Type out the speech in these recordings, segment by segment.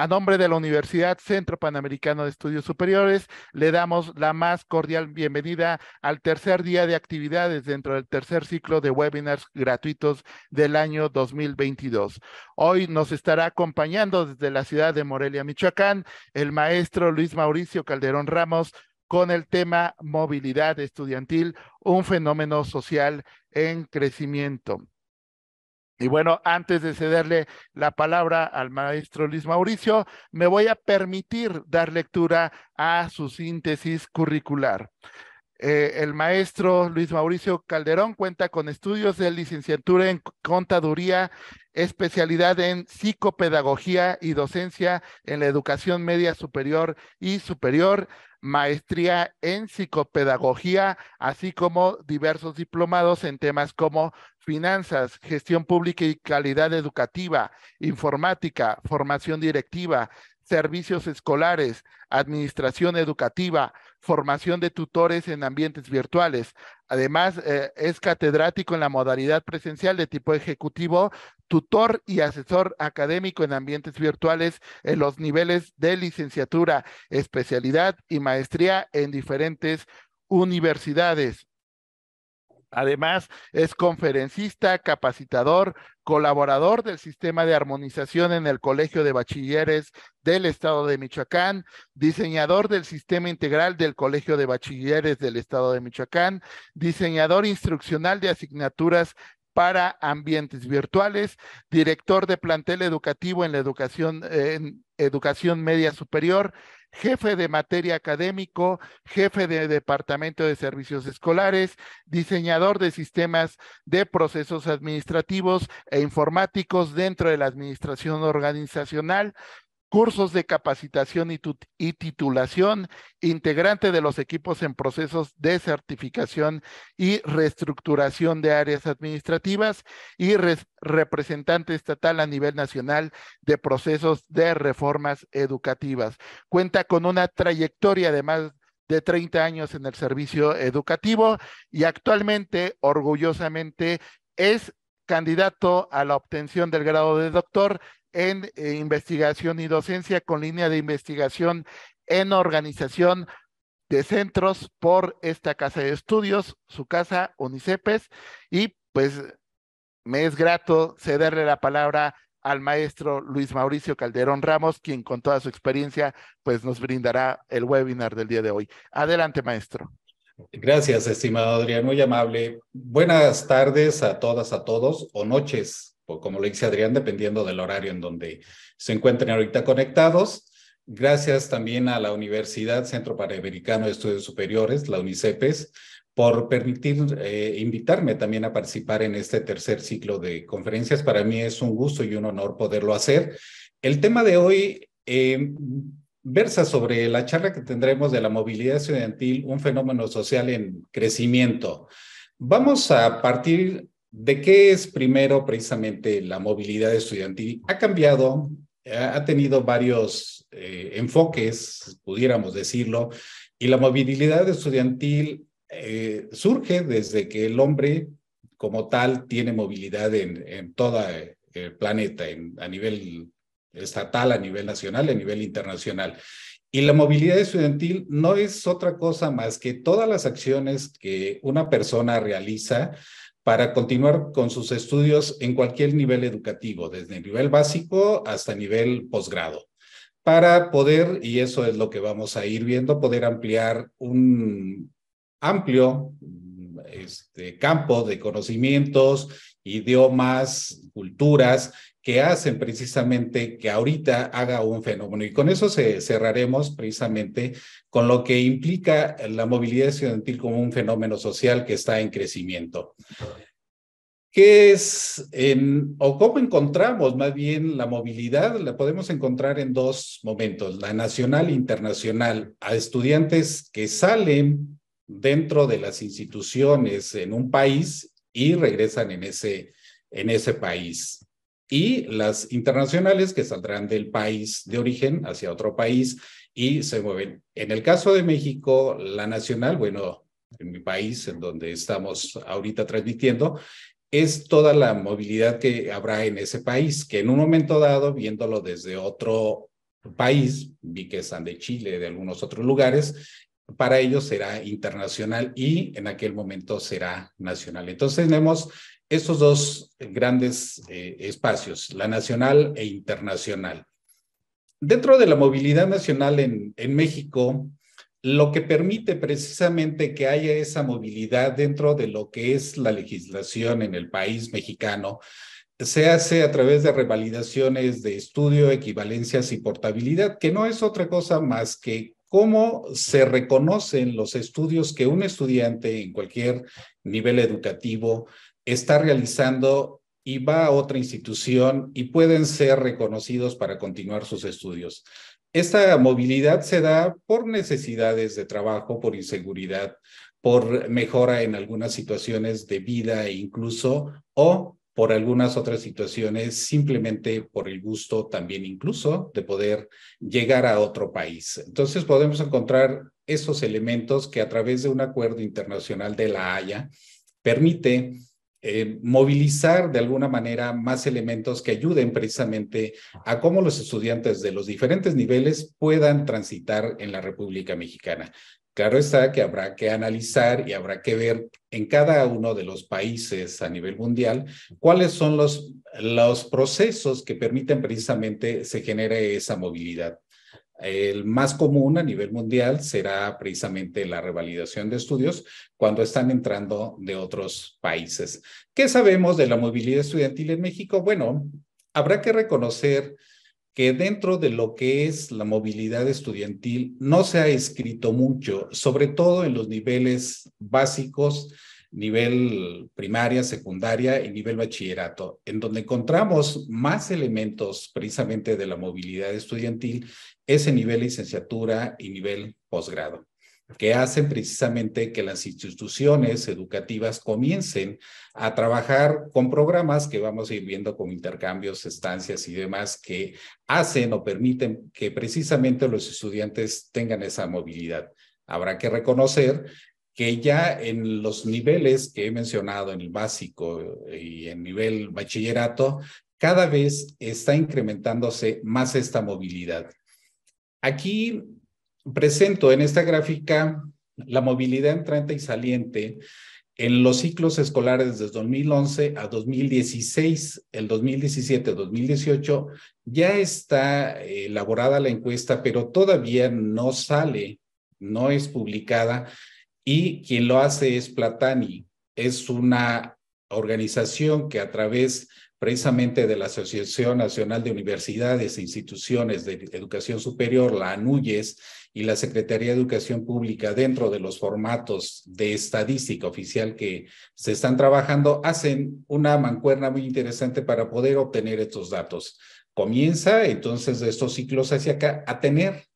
A nombre de la Universidad Centro Panamericano de Estudios Superiores, le damos la más cordial bienvenida al tercer día de actividades dentro del tercer ciclo de webinars gratuitos del año 2022. Hoy nos estará acompañando desde la ciudad de Morelia, Michoacán, el maestro Luis Mauricio Calderón Ramos con el tema movilidad estudiantil, un fenómeno social en crecimiento. Y bueno, antes de cederle la palabra al maestro Luis Mauricio, me voy a permitir dar lectura a su síntesis curricular. Eh, el maestro Luis Mauricio Calderón cuenta con estudios de licenciatura en contaduría, especialidad en psicopedagogía y docencia en la educación media superior y superior, maestría en psicopedagogía, así como diversos diplomados en temas como finanzas, gestión pública y calidad educativa, informática, formación directiva, servicios escolares, administración educativa, formación de tutores en ambientes virtuales. Además, eh, es catedrático en la modalidad presencial de tipo ejecutivo, tutor y asesor académico en ambientes virtuales en los niveles de licenciatura, especialidad y maestría en diferentes universidades. Además, es conferencista, capacitador, colaborador del sistema de armonización en el Colegio de Bachilleres del Estado de Michoacán, diseñador del sistema integral del Colegio de Bachilleres del Estado de Michoacán, diseñador instruccional de asignaturas para ambientes virtuales, director de plantel educativo en la educación, en educación media superior, jefe de materia académico, jefe de departamento de servicios escolares, diseñador de sistemas de procesos administrativos e informáticos dentro de la administración organizacional, cursos de capacitación y, titulación, integrante de los equipos en procesos de certificación y reestructuración de áreas administrativas y representante estatal a nivel nacional de procesos de reformas educativas. Cuenta con una trayectoria de más de 30 años en el servicio educativo y actualmente, orgullosamente, es candidato a la obtención del grado de doctor en eh, investigación y docencia con línea de investigación en organización de centros por esta casa de estudios, su casa UNICEPES, y pues me es grato cederle la palabra al maestro Luis Mauricio Calderón Ramos, quien con toda su experiencia pues nos brindará el webinar del día de hoy. Adelante, maestro. Gracias, estimado Adrián, muy amable. Buenas tardes a todas, a todos, o noches, como lo dice Adrián, dependiendo del horario en donde se encuentren ahorita conectados. Gracias también a la Universidad Centro Panamericano de Estudios Superiores, la UNICEPES, por permitir eh, invitarme también a participar en este tercer ciclo de conferencias. Para mí es un gusto y un honor poderlo hacer. El tema de hoy eh, versa sobre la charla que tendremos de la movilidad estudiantil, un fenómeno social en crecimiento. Vamos a partir ¿De qué es primero precisamente la movilidad estudiantil? Ha cambiado, ha tenido varios eh, enfoques, pudiéramos decirlo, y la movilidad estudiantil eh, surge desde que el hombre como tal tiene movilidad en, todo eh, el planeta, a nivel estatal, a nivel nacional, a nivel internacional. Y la movilidad estudiantil no es otra cosa más que todas las acciones que una persona realiza para continuar con sus estudios en cualquier nivel educativo, desde el nivel básico hasta nivel posgrado, para poder, y eso es lo que vamos a ir viendo, poder ampliar un amplio este, campo de conocimientos, idiomas, culturas que hacen precisamente que ahorita haga un fenómeno. Y con eso cerraremos precisamente con lo que implica la movilidad estudiantil como un fenómeno social que está en crecimiento. ¿Qué es o cómo encontramos más bien la movilidad? La podemos encontrar en dos momentos, la nacional e internacional, a estudiantes que salen dentro de las instituciones en un país y regresan en ese, en ese país y las internacionales que saldrán del país de origen hacia otro país y se mueven. En el caso de México, la nacional, bueno, en mi país, en donde estamos ahorita transmitiendo, es toda la movilidad que habrá en ese país, que en un momento dado, viéndolo desde otro país, vi que están de Chile, de algunos otros lugares, para ellos será internacional y en aquel momento será nacional. Entonces tenemos estos dos grandes eh, espacios, la nacional e internacional. Dentro de la movilidad nacional en, en México, lo que permite precisamente que haya esa movilidad dentro de lo que es la legislación en el país mexicano se hace a través de revalidaciones de estudio, equivalencias y portabilidad, que no es otra cosa más que cómo se reconocen los estudios que un estudiante en cualquier nivel educativo está realizando y va a otra institución y pueden ser reconocidos para continuar sus estudios. Esta movilidad se da por necesidades de trabajo, por inseguridad, por mejora en algunas situaciones de vida e incluso, o por algunas otras situaciones, simplemente por el gusto también incluso de poder llegar a otro país. Entonces podemos encontrar esos elementos que a través de un acuerdo internacional de la Haya permite eh, movilizar de alguna manera más elementos que ayuden precisamente a cómo los estudiantes de los diferentes niveles puedan transitar en la República Mexicana. Claro está que habrá que analizar y habrá que ver en cada uno de los países a nivel mundial cuáles son los, los procesos que permiten precisamente se genere esa movilidad. El más común a nivel mundial será precisamente la revalidación de estudios cuando están entrando de otros países. ¿Qué sabemos de la movilidad estudiantil en México? Bueno, habrá que reconocer que dentro de lo que es la movilidad estudiantil no se ha escrito mucho, sobre todo en los niveles básicos nivel primaria, secundaria y nivel bachillerato, en donde encontramos más elementos precisamente de la movilidad estudiantil, ese nivel licenciatura y nivel posgrado que hacen precisamente que las instituciones educativas comiencen a trabajar con programas que vamos a ir viendo como intercambios, estancias y demás que hacen o permiten que precisamente los estudiantes tengan esa movilidad. Habrá que reconocer que ya en los niveles que he mencionado, en el básico y en nivel bachillerato, cada vez está incrementándose más esta movilidad. Aquí presento en esta gráfica la movilidad entrante y saliente en los ciclos escolares desde 2011 a 2016, el 2017-2018, ya está eh, elaborada la encuesta, pero todavía no sale, no es publicada y quien lo hace es Platani. Es una organización que a través precisamente de la Asociación Nacional de Universidades e Instituciones de Educación Superior, la ANUYES, y la Secretaría de Educación Pública, dentro de los formatos de estadística oficial que se están trabajando, hacen una mancuerna muy interesante para poder obtener estos datos. Comienza entonces de estos ciclos hacia acá a tener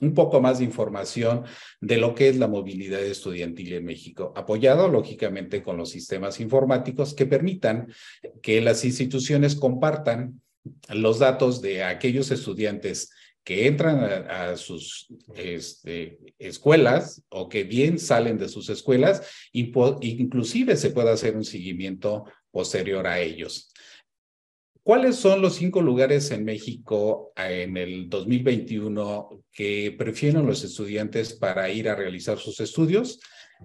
un poco más de información de lo que es la movilidad estudiantil en México, apoyado lógicamente con los sistemas informáticos que permitan que las instituciones compartan los datos de aquellos estudiantes que entran a, sus este, escuelas o que bien salen de sus escuelas, y inclusive se puede hacer un seguimiento posterior a ellos. ¿Cuáles son los cinco lugares en México eh, en el 2021 que prefieren los estudiantes para ir a realizar sus estudios?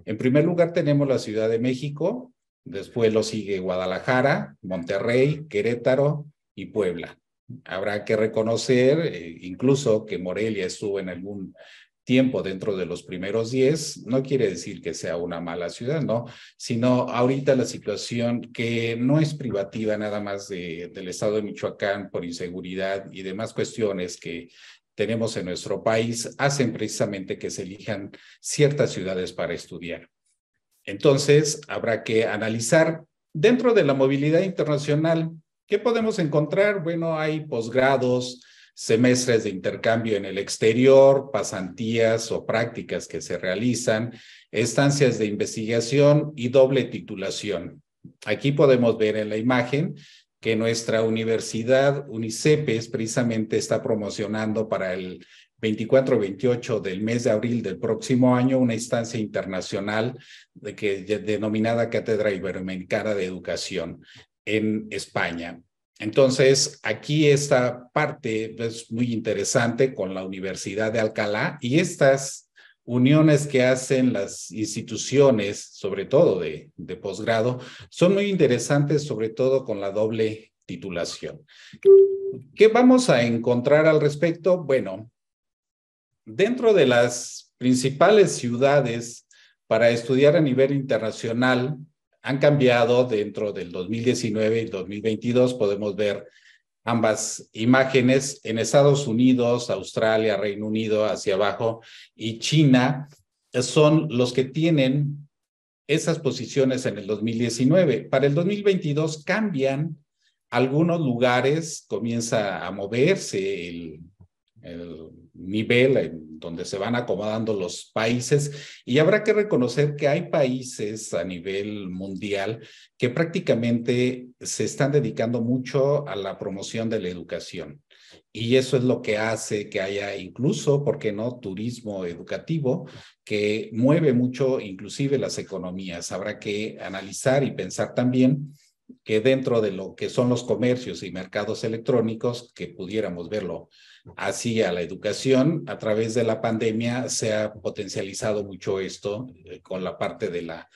En primer lugar tenemos la Ciudad de México, después lo sigue Guadalajara, Monterrey, Querétaro y Puebla. Habrá que reconocer eh, incluso que Morelia estuvo en algún tiempo dentro de los primeros 10, no quiere decir que sea una mala ciudad, ¿no? Sino ahorita la situación que no es privativa nada más del estado de Michoacán por inseguridad y demás cuestiones que tenemos en nuestro país, hacen precisamente que se elijan ciertas ciudades para estudiar. Entonces, habrá que analizar dentro de la movilidad internacional, ¿qué podemos encontrar? Bueno, hay posgrados, semestres de intercambio en el exterior, pasantías o prácticas que se realizan, estancias de investigación y doble titulación. Aquí podemos ver en la imagen que nuestra universidad, UNICEPES, precisamente está promocionando para el 24-28 del mes de abril del próximo año una instancia internacional de que, denominada Cátedra Iberoamericana de Educación en España. Entonces, aquí esta parte es muy interesante con la Universidad de Alcalá y estas uniones que hacen las instituciones, sobre todo de, posgrado, son muy interesantes, sobre todo con la doble titulación. ¿Qué vamos a encontrar al respecto? Bueno, dentro de las principales ciudades para estudiar a nivel internacional, han cambiado dentro del 2019 y 2022. Podemos ver ambas imágenes en Estados Unidos, Australia, Reino Unido, hacia abajo y China son los que tienen esas posiciones en el 2019. Para el 2022 cambian algunos lugares, comienza a moverse el, el nivel en donde se van acomodando los países y habrá que reconocer que hay países a nivel mundial que prácticamente se están dedicando mucho a la promoción de la educación y eso es lo que hace que haya incluso, ¿por qué no?, turismo educativo que mueve mucho inclusive las economías. Habrá que analizar y pensar también que dentro de lo que son los comercios y mercados electrónicos, que pudiéramos verlo Así a la educación. A través de la pandemia se ha potencializado mucho esto eh, con la parte de la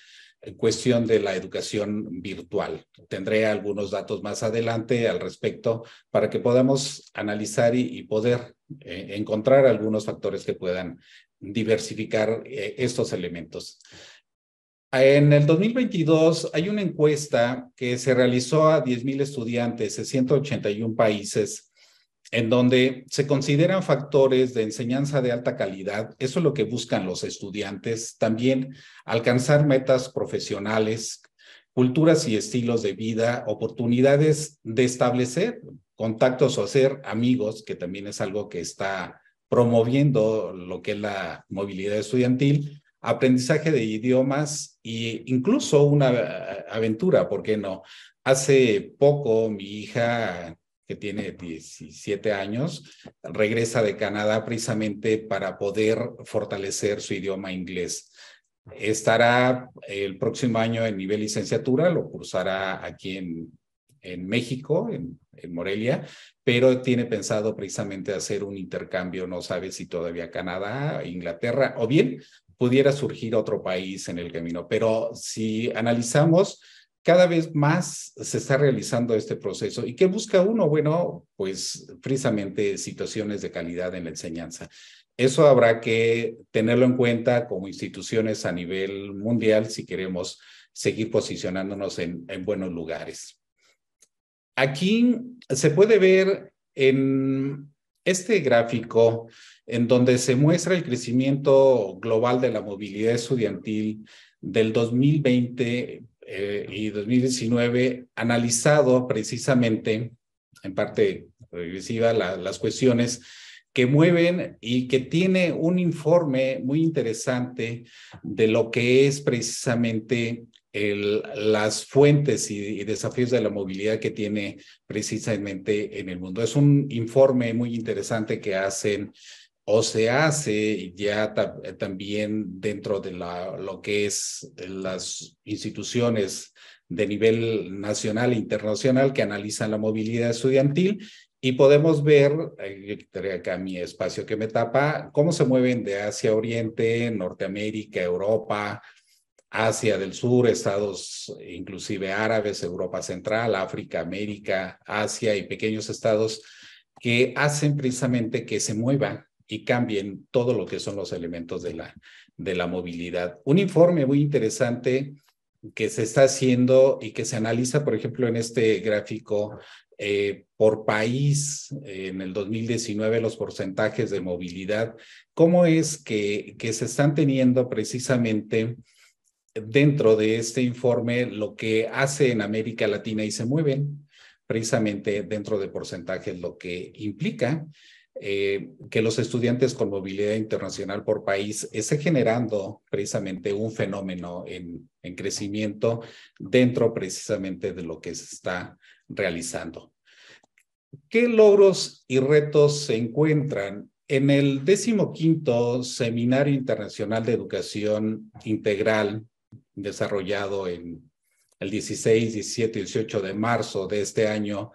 eh, cuestión de la educación virtual. Tendré algunos datos más adelante al respecto para que podamos analizar y, poder eh, encontrar algunos factores que puedan diversificar estos elementos. En el 2022 hay una encuesta que se realizó a 10.000 estudiantes de 181 países en donde se consideran factores de enseñanza de alta calidad. Eso es lo que buscan los estudiantes. También alcanzar metas profesionales, culturas y estilos de vida, oportunidades de establecer contactos o hacer amigos, que también es algo que está promoviendo lo que es la movilidad estudiantil, aprendizaje de idiomas e incluso una aventura, ¿por qué no? Hace poco mi hija que tiene 17 años, regresa de Canadá precisamente para poder fortalecer su idioma inglés. Estará el próximo año en nivel licenciatura, lo cursará aquí en, en México, en, en, Morelia, pero tiene pensado precisamente hacer un intercambio, no sabe si todavía Canadá, Inglaterra, o bien pudiera surgir otro país en el camino. Pero si analizamos cada vez más se está realizando este proceso. ¿Y qué busca uno? Bueno, pues precisamente situaciones de calidad en la enseñanza. Eso habrá que tenerlo en cuenta como instituciones a nivel mundial si queremos seguir posicionándonos en, en buenos lugares. Aquí se puede ver en este gráfico en donde se muestra el crecimiento global de la movilidad estudiantil del 2020 eh, y 2019 analizado precisamente en parte regresiva las cuestiones que mueven y que tiene un informe muy interesante de lo que es precisamente el, las fuentes y, desafíos de la movilidad que tiene precisamente en el mundo. Es un informe muy interesante que hacen o se hace ya eh, también dentro de lo que es eh, las instituciones de nivel nacional e internacional que analizan la movilidad estudiantil y podemos ver, eh, acá mi espacio que me tapa, cómo se mueven de Asia Oriente, Norteamérica, Europa, Asia del Sur, estados inclusive árabes, Europa Central, África, América, Asia y pequeños estados que hacen precisamente que se muevan y cambien todo lo que son los elementos de la, de la movilidad. Un informe muy interesante que se está haciendo y que se analiza, por ejemplo, en este gráfico eh, por país en el 2019 los porcentajes de movilidad, cómo es que, que se están teniendo precisamente dentro de este informe lo que hace en América Latina y se mueven precisamente dentro de porcentajes, lo que implica eh, que los estudiantes con movilidad internacional por país esté generando precisamente un fenómeno en, en crecimiento dentro precisamente de lo que se está realizando. ¿Qué logros y retos se encuentran en el decimoquinto Seminario Internacional de Educación Integral desarrollado en el 16, 17, y 18 de marzo de este año,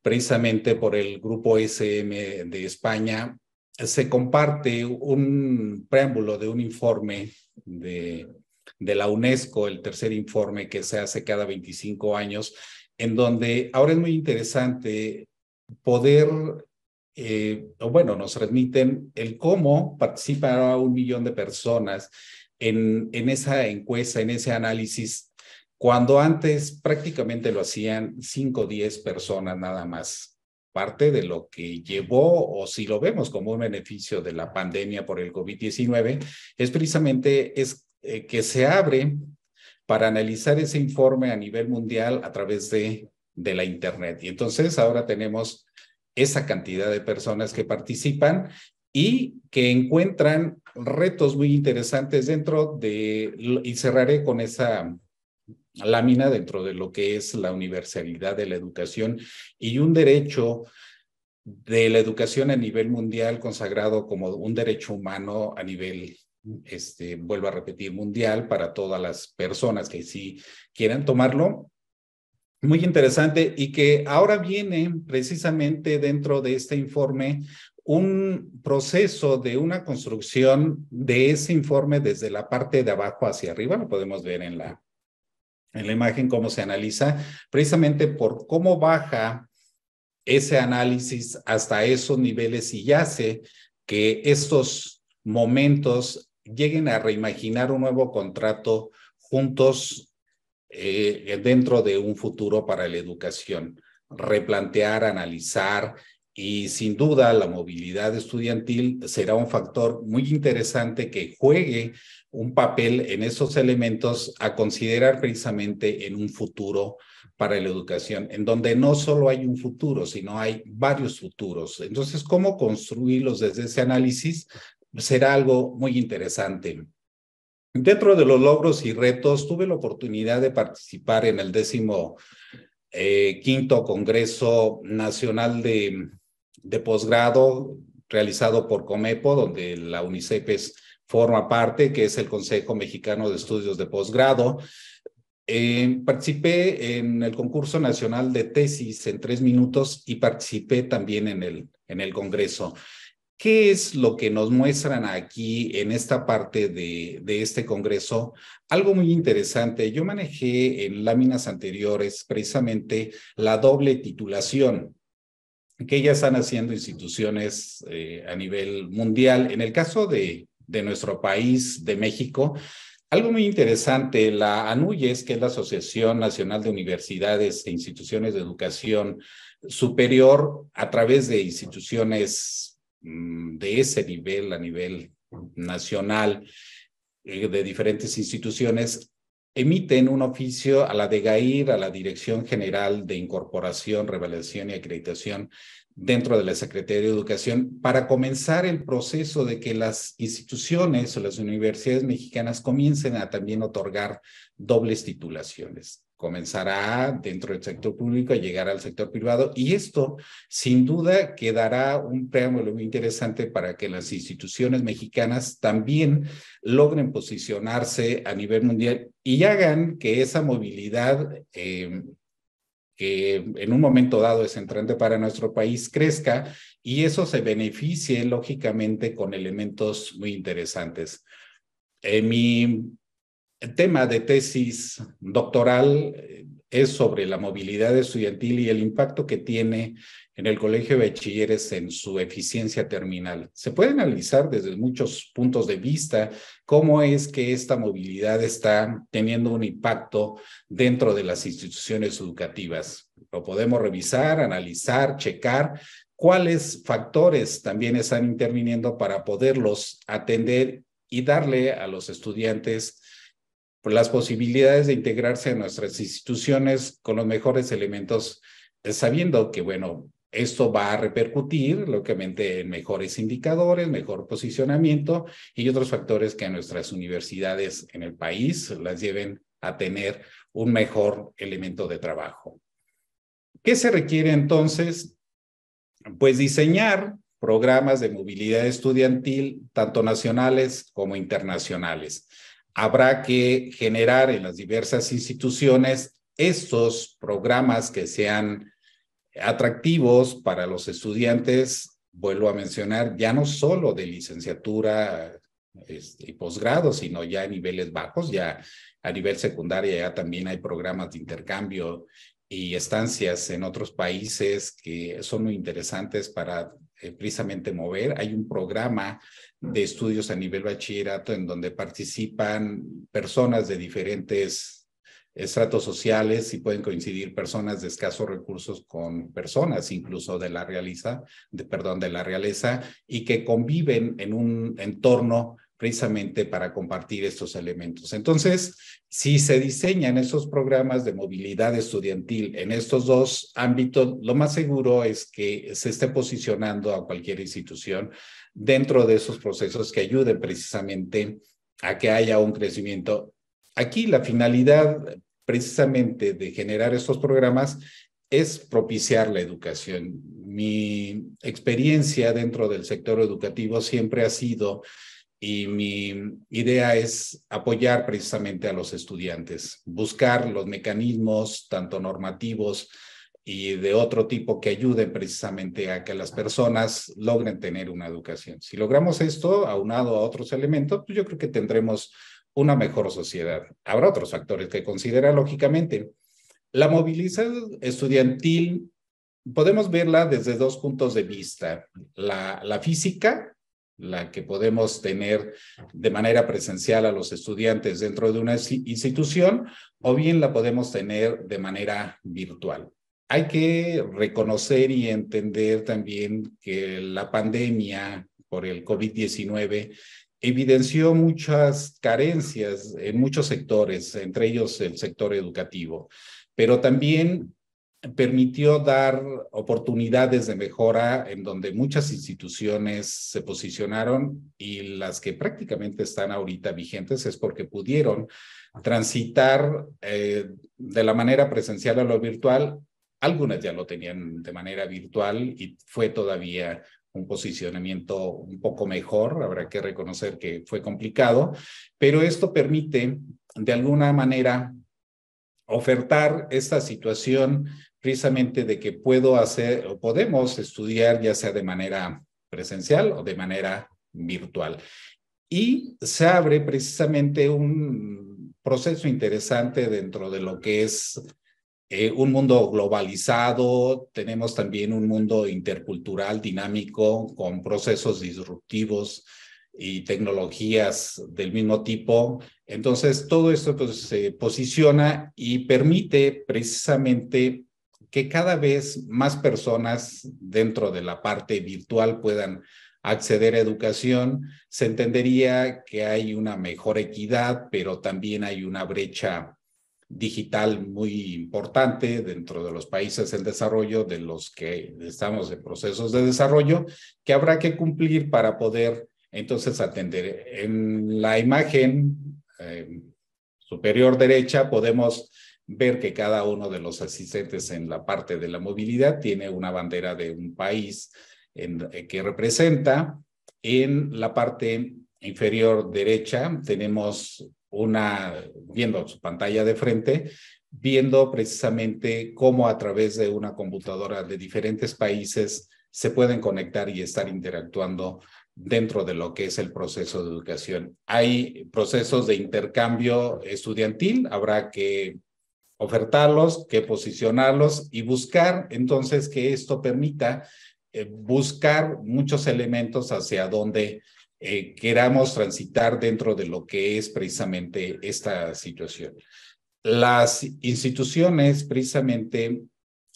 precisamente por el grupo SM de España, se comparte un preámbulo de un informe de, de la UNESCO, el tercer informe que se hace cada 25 años, en donde ahora es muy interesante poder, eh, bueno, nos transmiten el cómo participará un millón de personas en, en esa encuesta, en ese análisis cuando antes prácticamente lo hacían 5 o 10 personas nada más. Parte de lo que llevó, o si lo vemos como un beneficio de la pandemia por el COVID-19, es precisamente es, eh, que se abre para analizar ese informe a nivel mundial a través de, de la Internet. Y entonces ahora tenemos esa cantidad de personas que participan y que encuentran retos muy interesantes dentro de, y cerraré con esa lámina dentro de lo que es la universalidad de la educación y un derecho de la educación a nivel mundial consagrado como un derecho humano a nivel, este, vuelvo a repetir, mundial para todas las personas que sí quieran tomarlo. Muy interesante y que ahora viene precisamente dentro de este informe un proceso de una construcción de ese informe desde la parte de abajo hacia arriba, lo podemos ver en la, en la imagen cómo se analiza, precisamente por cómo baja ese análisis hasta esos niveles y hace que estos momentos lleguen a reimaginar un nuevo contrato juntos eh, dentro de un futuro para la educación, replantear, analizar y sin duda la movilidad estudiantil será un factor muy interesante que juegue un papel en esos elementos a considerar precisamente en un futuro para la educación, en donde no solo hay un futuro, sino hay varios futuros. Entonces, ¿cómo construirlos desde ese análisis? Será algo muy interesante. Dentro de los logros y retos, tuve la oportunidad de participar en el décimo eh, quinto Congreso Nacional de, de Posgrado realizado por Comepo, donde la UNICEF es forma parte, que es el Consejo Mexicano de Estudios de Posgrado. Eh, participé en el concurso nacional de tesis en tres minutos y participé también en el, en el Congreso. ¿Qué es lo que nos muestran aquí en esta parte de, de, este Congreso? Algo muy interesante. Yo manejé en láminas anteriores precisamente la doble titulación que ya están haciendo instituciones eh, a nivel mundial. En el caso de, de nuestro país, de México. Algo muy interesante, la ANUYES, que es la Asociación Nacional de Universidades e Instituciones de Educación Superior, a través de instituciones mm, de ese nivel, a nivel nacional, eh, de diferentes instituciones, emiten un oficio a la DEGAIR, a la Dirección General de Incorporación, Revelación y Acreditación dentro de la Secretaría de Educación para comenzar el proceso de que las instituciones o las universidades mexicanas comiencen a también otorgar dobles titulaciones. Comenzará dentro del sector público a llegar al sector privado y esto sin duda quedará un preámbulo muy interesante para que las instituciones mexicanas también logren posicionarse a nivel mundial y hagan que esa movilidad eh, que en un momento dado es entrante para nuestro país crezca y eso se beneficie lógicamente con elementos muy interesantes. Eh, mi tema de tesis doctoral eh, es sobre la movilidad estudiantil y el impacto que tiene en el Colegio de Bachilleres en su eficiencia terminal. Se puede analizar desde muchos puntos de vista cómo es que esta movilidad está teniendo un impacto dentro de las instituciones educativas. Lo podemos revisar, analizar, checar cuáles factores también están interviniendo para poderlos atender y darle a los estudiantes las posibilidades de integrarse a nuestras instituciones con los mejores elementos eh, sabiendo que, bueno, esto va a repercutir, lógicamente, en mejores indicadores, mejor posicionamiento y otros factores que nuestras universidades en el país las lleven a tener un mejor elemento de trabajo. ¿Qué se requiere entonces? Pues diseñar programas de movilidad estudiantil, tanto nacionales como internacionales. Habrá que generar en las diversas instituciones estos programas que sean atractivos para los estudiantes, vuelvo a mencionar, ya no solo de licenciatura este, y posgrado, sino ya a niveles bajos, ya a nivel secundario ya también hay programas de intercambio y estancias en otros países que son muy interesantes para eh, precisamente mover. Hay un programa de estudios a nivel bachillerato en donde participan personas de diferentes estratos sociales y pueden coincidir personas de escasos recursos con personas incluso de la realiza de, perdón, de la realeza y que conviven en un entorno precisamente para compartir estos elementos. Entonces, si se diseñan esos programas de movilidad estudiantil en estos dos ámbitos, lo más seguro es que se esté posicionando a cualquier institución dentro de esos procesos que ayuden precisamente a que haya un crecimiento Aquí la finalidad precisamente de generar estos programas es propiciar la educación. Mi experiencia dentro del sector educativo siempre ha sido y mi idea es apoyar precisamente a los estudiantes, buscar los mecanismos, tanto normativos y de otro tipo, que ayuden precisamente a que las personas logren tener una educación. Si logramos esto, aunado a otros elementos, pues yo creo que tendremos una mejor sociedad. Habrá otros factores que considera lógicamente. La movilidad estudiantil podemos verla desde dos puntos de vista. La, la física, la que podemos tener de manera presencial a los estudiantes dentro de una institución, o bien la podemos tener de manera virtual. Hay que reconocer y entender también que la pandemia por el COVID-19 evidenció muchas carencias en muchos sectores, entre ellos el sector educativo, pero también permitió dar oportunidades de mejora en donde muchas instituciones se posicionaron y las que prácticamente están ahorita vigentes es porque pudieron transitar eh, de la manera presencial a lo virtual. Algunas ya lo tenían de manera virtual y fue todavía un posicionamiento un poco mejor, habrá que reconocer que fue complicado, pero esto permite de alguna manera ofertar esta situación precisamente de que puedo hacer o podemos estudiar ya sea de manera presencial o de manera virtual. Y se abre precisamente un proceso interesante dentro de lo que es eh, un mundo globalizado, tenemos también un mundo intercultural dinámico con procesos disruptivos y tecnologías del mismo tipo. Entonces, todo esto pues, se posiciona y permite precisamente que cada vez más personas dentro de la parte virtual puedan acceder a educación, se entendería que hay una mejor equidad, pero también hay una brecha digital muy importante dentro de los países en desarrollo, de los que estamos en procesos de desarrollo, que habrá que cumplir para poder entonces atender. En la imagen eh, superior derecha podemos ver que cada uno de los asistentes en la parte de la movilidad tiene una bandera de un país eh, que representa. En la parte inferior derecha tenemos una, viendo su pantalla de frente, viendo precisamente cómo a través de una computadora de diferentes países se pueden conectar y estar interactuando dentro de lo que es el proceso de educación. Hay procesos de intercambio estudiantil, habrá que ofertarlos, que posicionarlos y buscar entonces que esto permita eh, buscar muchos elementos hacia dónde eh, queramos transitar dentro de lo que es precisamente esta situación. Las instituciones precisamente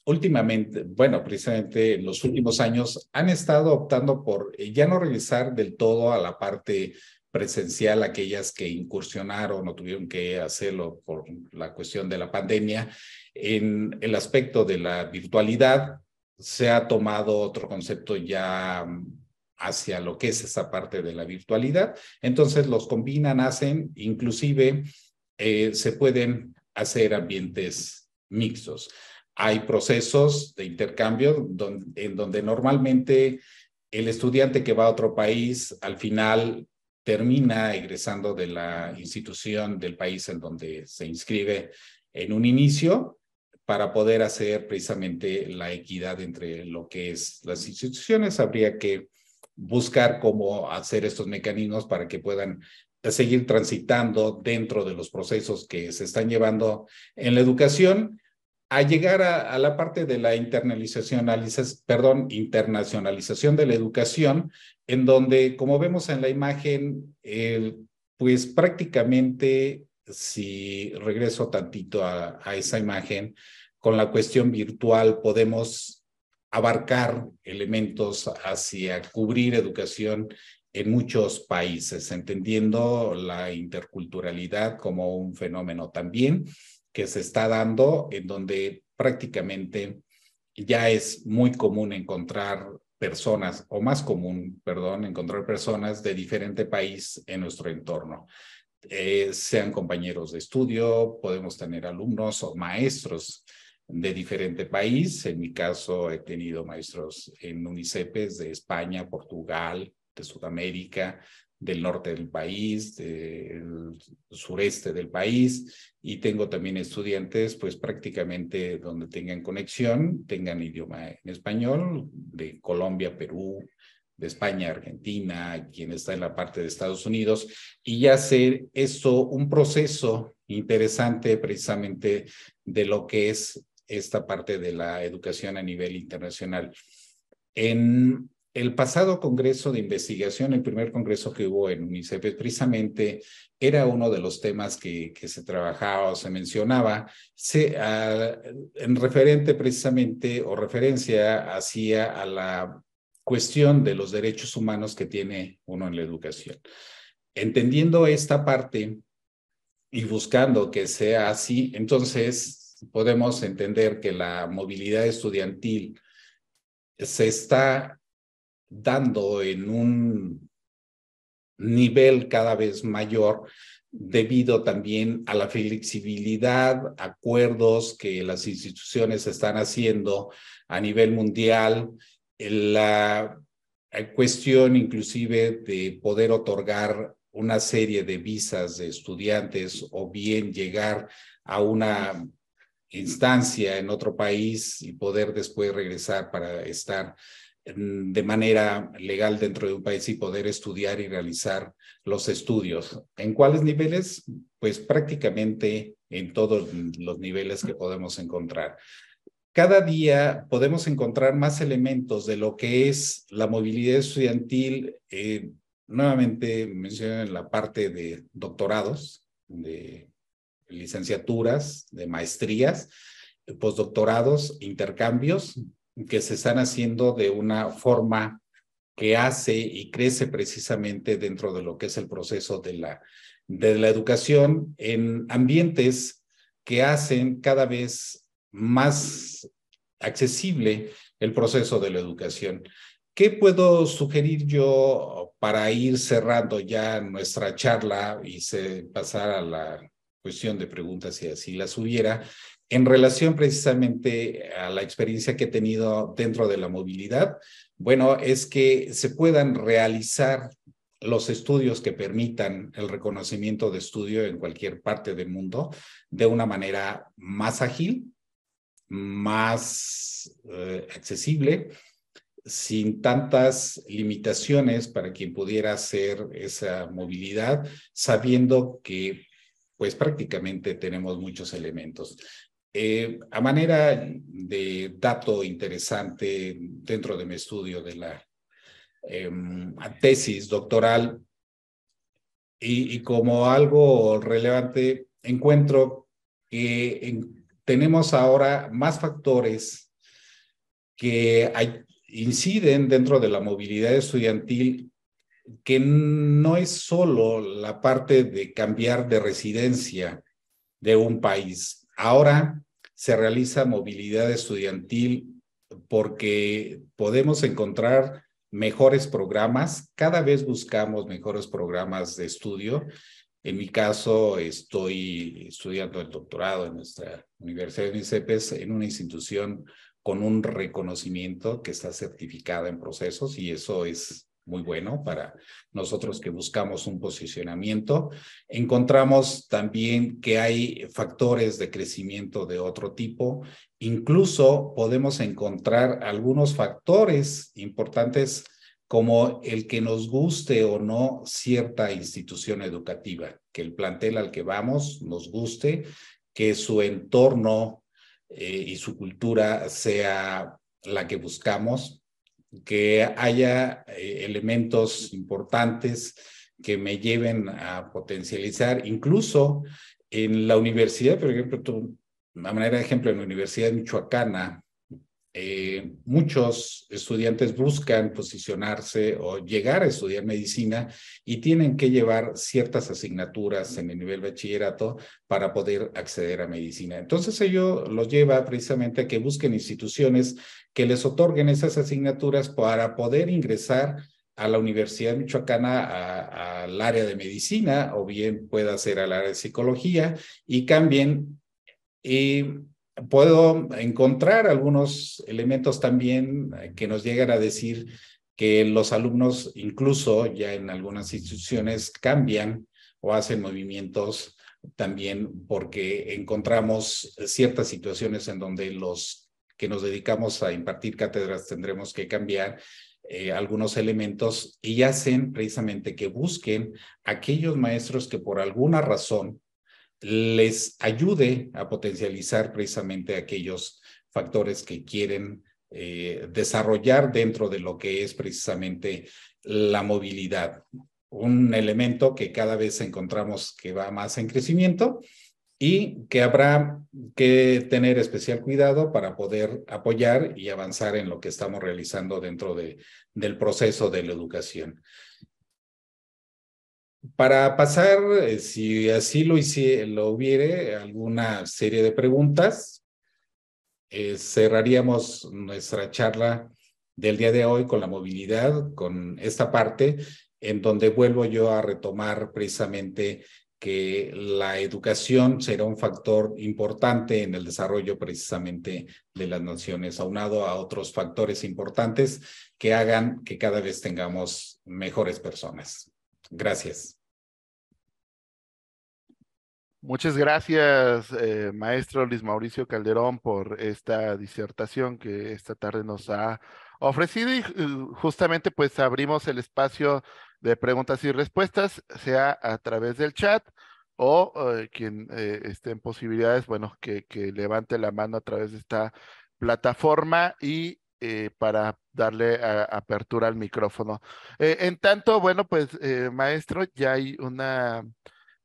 últimamente, bueno, precisamente en los últimos años han estado optando por eh, ya no regresar del todo a la parte presencial aquellas que incursionaron o tuvieron que hacerlo por la cuestión de la pandemia. En el aspecto de la virtualidad, se ha tomado otro concepto ya hacia lo que es esa parte de la virtualidad. Entonces los combinan, hacen, inclusive eh, se pueden hacer ambientes mixtos. Hay procesos de intercambio en donde normalmente el estudiante que va a otro país al final termina egresando de la institución del país en donde se inscribe en un inicio para poder hacer precisamente la equidad entre lo que es las instituciones. Habría que buscar cómo hacer estos mecanismos para que puedan eh, seguir transitando dentro de los procesos que se están llevando en la educación a llegar a, la parte de la internalización, perdón, internacionalización de la educación, en donde, como vemos en la imagen, pues prácticamente, si regreso tantito a esa imagen, con la cuestión virtual podemos abarcar elementos hacia cubrir educación en muchos países, entendiendo la interculturalidad como un fenómeno también que se está dando en donde prácticamente ya es muy común encontrar personas, o más común, perdón, encontrar personas de diferente país en nuestro entorno. Eh, sean compañeros de estudio, podemos tener alumnos o maestros de diferente país. En mi caso, he tenido maestros en UNICEPES de España, Portugal, de Sudamérica, del norte del país, del sureste del país, y tengo también estudiantes, pues prácticamente donde tengan conexión, tengan idioma en español, de Colombia, Perú, de España, Argentina, quien está en la parte de Estados Unidos, y ya hacer esto un proceso interesante precisamente de lo que es esta parte de la educación a nivel internacional. En el pasado Congreso de Investigación, el primer Congreso que hubo en UNICEF, precisamente era uno de los temas que, que se trabajaba o se mencionaba, se, ah, en referente precisamente o referencia hacía a la cuestión de los derechos humanos que tiene uno en la educación. Entendiendo esta parte y buscando que sea así, entonces podemos entender que la movilidad estudiantil se está dando en un nivel cada vez mayor debido también a la flexibilidad, acuerdos que las instituciones están haciendo a nivel mundial, la cuestión inclusive de poder otorgar una serie de visas de estudiantes o bien llegar a una instancia en otro país y poder después regresar para estar mm, de manera legal dentro de un país y poder estudiar y realizar los estudios. ¿En cuáles niveles? Pues prácticamente en todos los niveles que podemos encontrar. Cada día podemos encontrar más elementos de lo que es la movilidad estudiantil. Eh, nuevamente menciono en la parte de doctorados, de licenciaturas, de maestrías, postdoctorados, intercambios que se están haciendo de una forma que hace y crece precisamente dentro de lo que es el proceso de la, de la educación en ambientes que hacen cada vez más accesible el proceso de la educación. ¿Qué puedo sugerir yo para ir cerrando ya nuestra charla y pasar a la cuestión de preguntas y así las hubiera, en relación precisamente a la experiencia que he tenido dentro de la movilidad, bueno, es que se puedan realizar los estudios que permitan el reconocimiento de estudio en cualquier parte del mundo de una manera más ágil, más eh, accesible, sin tantas limitaciones para quien pudiera hacer esa movilidad, sabiendo que pues prácticamente tenemos muchos elementos. Eh, a manera de dato interesante dentro de mi estudio de la em, tesis doctoral y, como algo relevante, encuentro que tenemos ahora más factores que inciden dentro de la movilidad estudiantil que no es solo la parte de cambiar de residencia de un país. Ahora se realiza movilidad estudiantil porque podemos encontrar mejores programas, cada vez buscamos mejores programas de estudio. En mi caso, estoy estudiando el doctorado en nuestra Universidad de UNICEPES en una institución con un reconocimiento que está certificada en procesos y eso es muy bueno para nosotros que buscamos un posicionamiento. Encontramos también que hay factores de crecimiento de otro tipo. Incluso podemos encontrar algunos factores importantes como el que nos guste o no cierta institución educativa, que el plantel al que vamos nos guste, que su entorno eh, y su cultura sea la que buscamos, que haya eh, elementos importantes que me lleven a potencializar, incluso en la universidad, por ejemplo, tú, una manera de ejemplo, en la Universidad Michoacana, eh, muchos estudiantes buscan posicionarse o llegar a estudiar medicina y tienen que llevar ciertas asignaturas en el nivel bachillerato para poder acceder a medicina. Entonces ello los lleva precisamente a que busquen instituciones que les otorguen esas asignaturas para poder ingresar a la Universidad Michoacana al área de medicina o bien pueda ser al área de psicología y cambien. Eh, puedo encontrar algunos elementos también eh, que nos llegan a decir que los alumnos incluso ya en algunas instituciones cambian o hacen movimientos también porque encontramos ciertas situaciones en donde los que nos dedicamos a impartir cátedras tendremos que cambiar eh, algunos elementos y hacen precisamente que busquen aquellos maestros que por alguna razón les ayude a potencializar precisamente aquellos factores que quieren eh, desarrollar dentro de lo que es precisamente la movilidad. Un elemento que cada vez encontramos que va más en crecimiento y que habrá que tener especial cuidado para poder apoyar y avanzar en lo que estamos realizando dentro del proceso de la educación para pasar, eh, si así lo, hice, lo hubiere, alguna serie de preguntas, eh, cerraríamos nuestra charla del día de hoy con la movilidad, con esta parte en donde vuelvo yo a retomar precisamente que la educación será un factor importante en el desarrollo precisamente de las naciones, aunado a otros factores importantes que hagan que cada vez tengamos mejores personas. Gracias. Muchas gracias, eh, maestro Luis Mauricio Calderón, por esta disertación que esta tarde nos ha ofrecido y justamente pues abrimos el espacio de preguntas y respuestas, sea a través del chat o eh, quien eh, esté en posibilidades, bueno, que, levante la mano a través de esta plataforma y para darle apertura al micrófono. en tanto, bueno, pues maestro, ya hay una...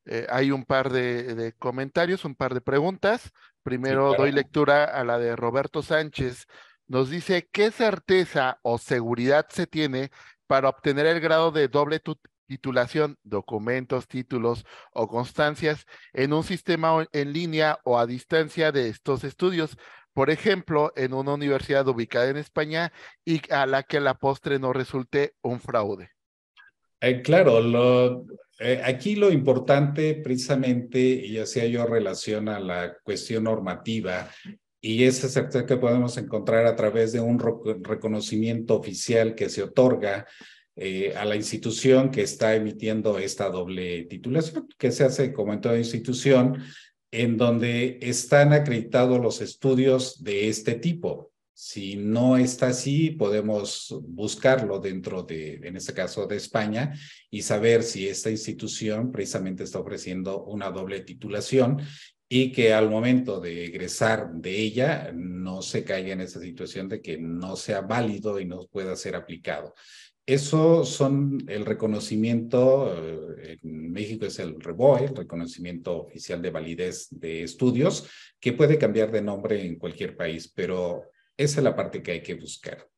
Eh, hay un par de, comentarios, un par de preguntas. Primero doy lectura a la de Roberto Sánchez. Nos dice, ¿qué certeza o seguridad se tiene para obtener el grado de doble titulación, documentos, títulos o constancias en un sistema en línea o a distancia de estos estudios? por ejemplo, en una universidad ubicada en España y a la que la postre no resulte un fraude. Eh, claro, eh, aquí lo importante precisamente, y hacía yo relación a la cuestión normativa, y es certeza que podemos encontrar a través de un reconocimiento oficial que se otorga eh, a la institución que está emitiendo esta doble titulación, que se hace como en toda institución, en donde están acreditados los estudios de este tipo. Si no está así, podemos buscarlo dentro de, en este caso, de España y saber si esta institución precisamente está ofreciendo una doble titulación y que al momento de egresar de ella no se caiga en esa situación de que no sea válido y no pueda ser aplicado. Eso son el reconocimiento, eh, en México es el REBOE, el reconocimiento oficial de validez de estudios, que puede cambiar de nombre en cualquier país, pero esa es la parte que hay que buscar,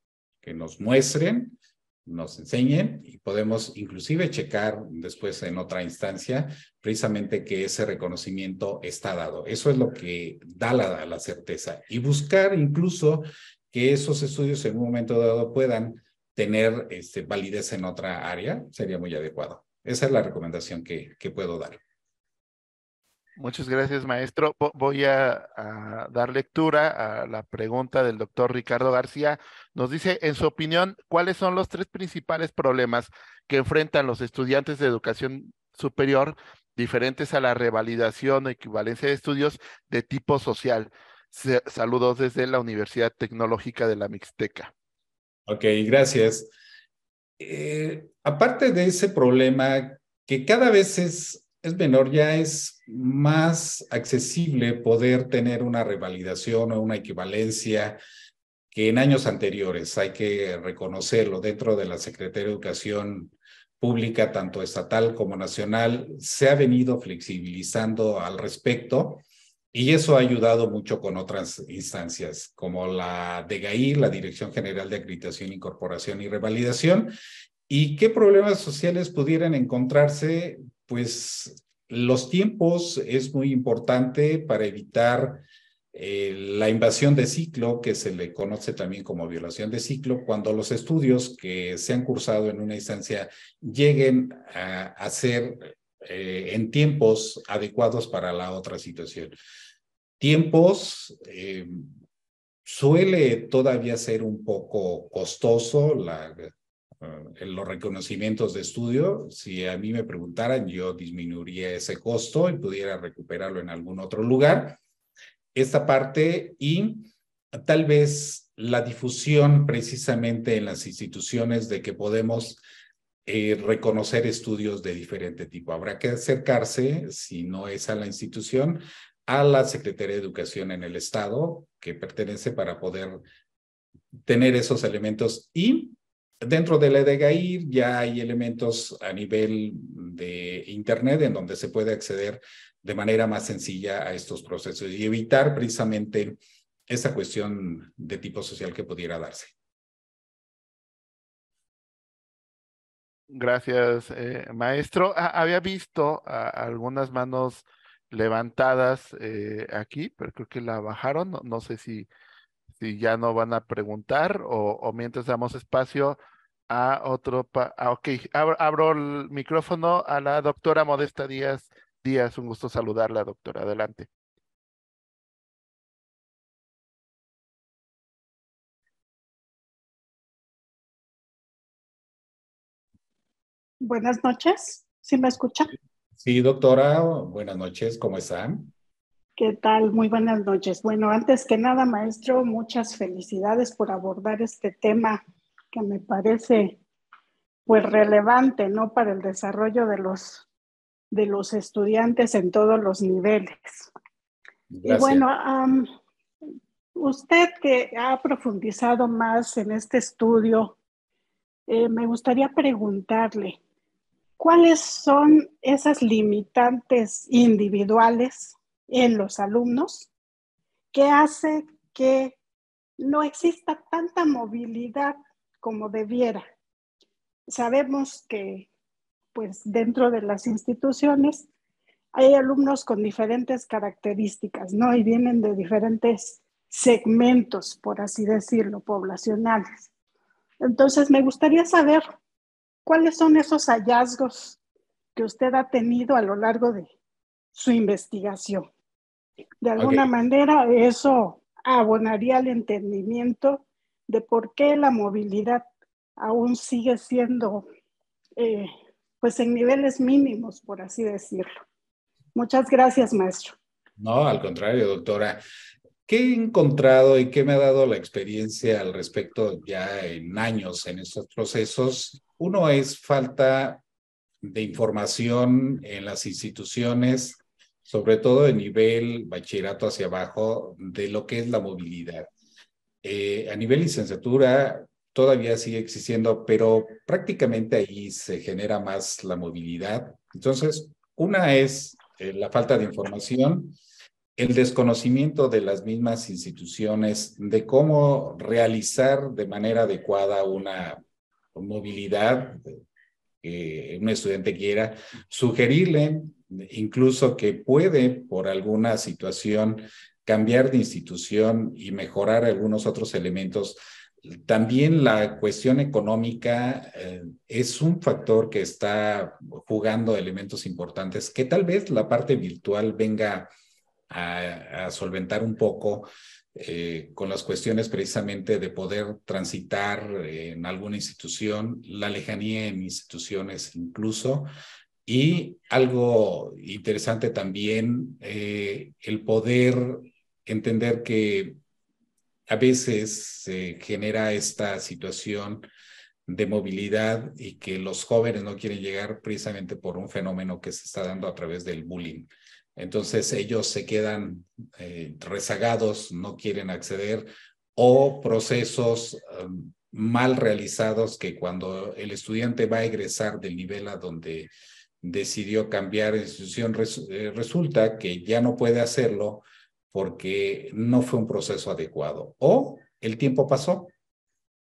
que nos muestren, nos enseñen y podemos inclusive checar después en otra instancia precisamente que ese reconocimiento está dado. Eso es lo que da la, la certeza y buscar incluso que esos estudios en un momento dado puedan tener este, validez en otra área sería muy adecuado. Esa es la recomendación que, que puedo dar. Muchas gracias, maestro. Voy a, dar lectura a la pregunta del doctor Ricardo García. Nos dice, en su opinión, ¿cuáles son los tres principales problemas que enfrentan los estudiantes de educación superior diferentes a la revalidación o equivalencia de estudios de tipo social? saludos desde la Universidad Tecnológica de la Mixteca. Ok, gracias. Eh, aparte de ese problema que cada vez es es menor, ya es más accesible poder tener una revalidación o una equivalencia que en años anteriores, hay que reconocerlo, dentro de la Secretaría de Educación Pública, tanto estatal como nacional, se ha venido flexibilizando al respecto y eso ha ayudado mucho con otras instancias, como la DGAI, la Dirección General de Acreditación, Incorporación y Revalidación, y qué problemas sociales pudieran encontrarse pues los tiempos es muy importante para evitar eh, la invasión de ciclo, que se le conoce también como violación de ciclo, cuando los estudios que se han cursado en una instancia lleguen a, ser eh, en tiempos adecuados para la otra situación. Tiempos eh, suele todavía ser un poco costoso, la eh, los reconocimientos de estudio, si a mí me preguntaran, yo disminuiría ese costo y pudiera recuperarlo en algún otro lugar. Esta parte y tal vez la difusión precisamente en las instituciones de que podemos eh, reconocer estudios de diferente tipo. Habrá que acercarse, si no es a la institución, a la Secretaría de Educación en el Estado que pertenece para poder tener esos elementos y Dentro de la e DGI ya hay elementos a nivel de Internet en donde se puede acceder de manera más sencilla a estos procesos y evitar precisamente esa cuestión de tipo social que pudiera darse. Gracias, eh, maestro. Ah, había visto ah, algunas manos levantadas eh, aquí, pero creo que la bajaron. No, sé si, si, ya no van a preguntar o mientras damos espacio a otro. Pa ah, ok, abro, abro, el micrófono a la doctora Modesta Díaz. Díaz, un gusto saludarla, doctora. Adelante. Buenas noches, ¿sí me escucha? Sí, doctora, buenas noches, ¿cómo están? ¿Qué tal? Muy buenas noches. Bueno, antes que nada, maestro, muchas felicidades por abordar este tema que me parece pues relevante, ¿no? Para el desarrollo de los, de los estudiantes en todos los niveles. Y bueno, usted que ha profundizado más en este estudio, eh, me gustaría preguntarle, ¿cuáles son esas limitantes individuales en los alumnos que hace que no exista tanta movilidad como debiera. Sabemos que pues dentro de las instituciones hay alumnos con diferentes características, ¿no? Y vienen de diferentes segmentos, por así decirlo, poblacionales. Entonces, me gustaría saber cuáles son esos hallazgos que usted ha tenido a lo largo de su investigación. De alguna manera, eso abonaría al entendimiento de por qué la movilidad aún sigue siendo, eh, pues en niveles mínimos, por así decirlo. Muchas gracias, maestro. No, al contrario, doctora. ¿Qué he encontrado y qué me ha dado la experiencia al respecto ya en años en estos procesos? Uno es falta de información en las instituciones, sobre todo de nivel bachillerato hacia abajo, de lo que es la movilidad. Eh, a nivel licenciatura todavía sigue existiendo, pero prácticamente ahí se genera más la movilidad. Entonces, una es eh, la falta de información, el desconocimiento de las mismas instituciones de cómo realizar de manera adecuada una movilidad que eh, un estudiante quiera, sugerirle incluso que puede por alguna situación cambiar de institución y mejorar algunos otros elementos, también la cuestión económica eh, es un factor que está jugando elementos importantes que tal vez la parte virtual venga a, solventar un poco eh, con las cuestiones precisamente de poder transitar en alguna institución, la lejanía en instituciones incluso, y algo interesante también, eh, el poder entender que a veces se genera esta situación de movilidad y que los jóvenes no quieren llegar precisamente por un fenómeno que se está dando a través del bullying. Entonces ellos se quedan eh, rezagados, no quieren acceder o procesos um, mal realizados que cuando el estudiante va a egresar del nivel a donde decidió cambiar de institución, eh, resulta que ya no puede hacerlo porque no fue un proceso adecuado. O el tiempo pasó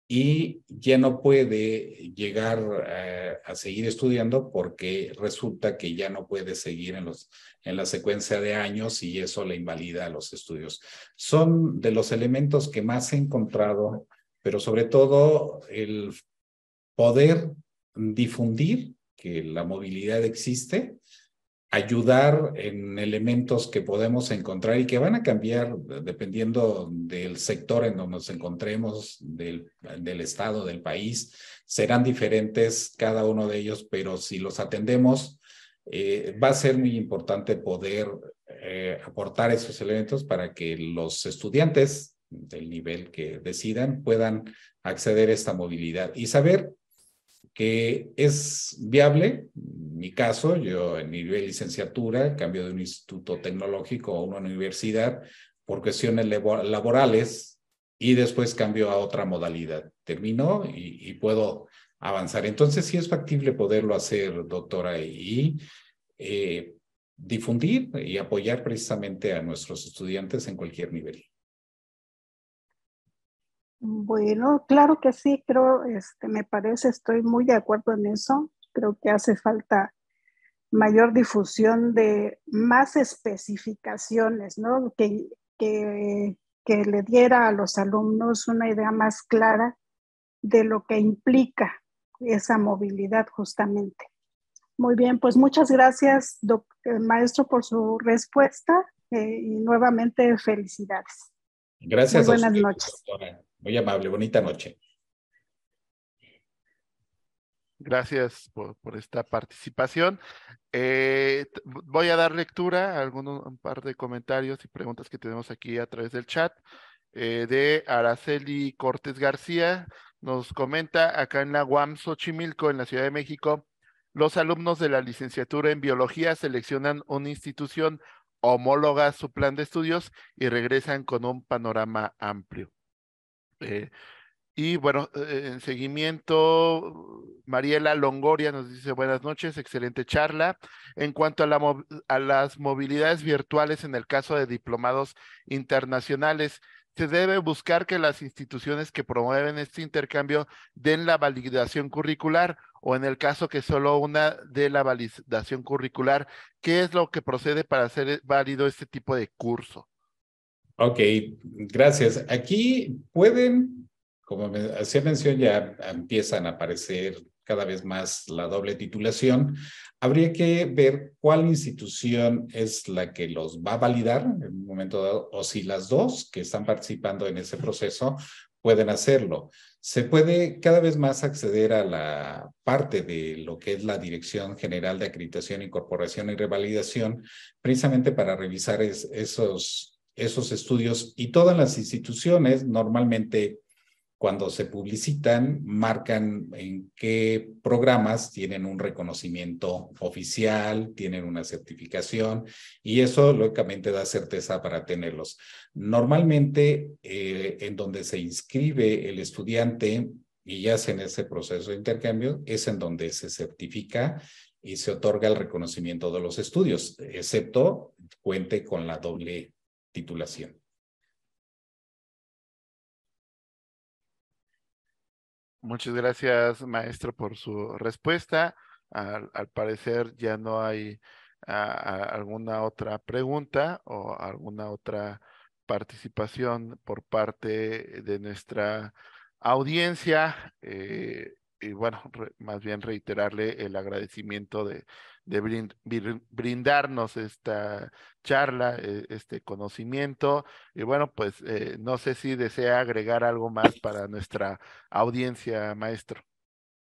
y ya no puede llegar eh, a seguir estudiando porque resulta que ya no puede seguir en, los, en la secuencia de años y eso le invalida los estudios. Son de los elementos que más he encontrado, pero sobre todo el poder difundir que la movilidad existe ayudar en elementos que podemos encontrar y que van a cambiar dependiendo del sector en donde nos encontremos, del, estado, del país. Serán diferentes cada uno de ellos, pero si los atendemos, eh, va a ser muy importante poder eh, aportar esos elementos para que los estudiantes del nivel que decidan puedan acceder a esta movilidad y saber que es viable. En mi caso, yo en mi nivel licenciatura cambio de un instituto tecnológico a una universidad por cuestiones laborales y después cambio a otra modalidad. Termino y, puedo avanzar. Entonces, sí es factible poderlo hacer, doctora, y eh, difundir y apoyar precisamente a nuestros estudiantes en cualquier nivel. Bueno, claro que sí, creo, este, me parece, estoy muy de acuerdo en eso. Creo que hace falta mayor difusión de más especificaciones, ¿no? Que, que, le diera a los alumnos una idea más clara de lo que implica esa movilidad justamente. Muy bien, pues muchas gracias, eh, maestro, por su respuesta eh, y nuevamente felicidades. Gracias. buenas noches. Muy amable, bonita noche. Gracias por, esta participación. Eh, voy a dar lectura a algunos, un par de comentarios y preguntas que tenemos aquí a través del chat. Eh, de Araceli Cortés García nos comenta acá en la UAM Xochimilco, en la Ciudad de México, los alumnos de la licenciatura en biología seleccionan una institución homóloga a su plan de estudios y regresan con un panorama amplio. Eh, y bueno, eh, en seguimiento, Mariela Longoria nos dice buenas noches, excelente charla. En cuanto a, a las movilidades virtuales en el caso de diplomados internacionales, se debe buscar que las instituciones que promueven este intercambio den la validación curricular o en el caso que solo una dé la validación curricular, ¿qué es lo que procede para hacer válido este tipo de curso? Ok, gracias. Aquí pueden, como se hacía mención, ya empiezan a aparecer cada vez más la doble titulación. Habría que ver cuál institución es la que los va a validar en un momento dado, o si las dos que están participando en ese proceso pueden hacerlo. Se puede cada vez más acceder a la parte de lo que es la Dirección General de Acreditación, Incorporación y Revalidación, precisamente para revisar esos esos estudios y todas las instituciones normalmente cuando se publicitan marcan en qué programas tienen un reconocimiento oficial, tienen una certificación y eso lógicamente da certeza para tenerlos. Normalmente eh, en donde se inscribe el estudiante y ya se en ese proceso de intercambio es en donde se certifica y se otorga el reconocimiento de los estudios, excepto cuente con la doble titulación. Muchas gracias, maestro, por su respuesta. Al, parecer ya no hay alguna otra pregunta o alguna otra participación por parte de nuestra audiencia. Eh, y bueno, más bien reiterarle el agradecimiento de, de brindarnos esta charla, eh, este conocimiento. Y bueno, pues eh, no sé si desea agregar algo más para nuestra audiencia, maestro.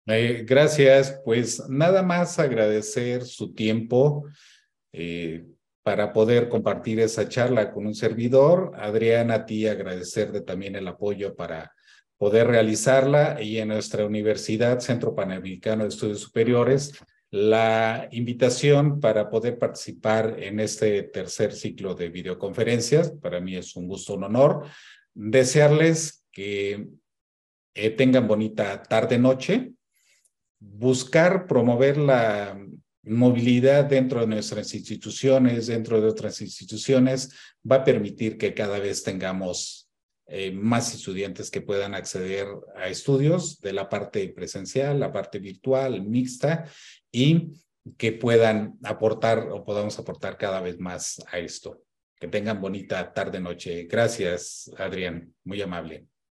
Eh, gracias, pues nada más agradecer su tiempo para poder compartir esa charla con un servidor. Adriana a ti agradecerte también el apoyo para poder realizarla y en nuestra universidad, Centro Panamericano de Estudios Superiores, la invitación para poder participar en este tercer ciclo de videoconferencias. Para mí es un gusto, un honor. Desearles que eh, tengan bonita tarde-noche. Buscar promover la movilidad dentro de nuestras instituciones, dentro de otras instituciones, va a permitir que cada vez tengamos eh, más estudiantes que puedan acceder a estudios de la parte presencial, la parte virtual, mixta, y que puedan aportar o podamos aportar cada vez más a esto. Que tengan bonita tarde-noche. Gracias, Adrián. Muy amable.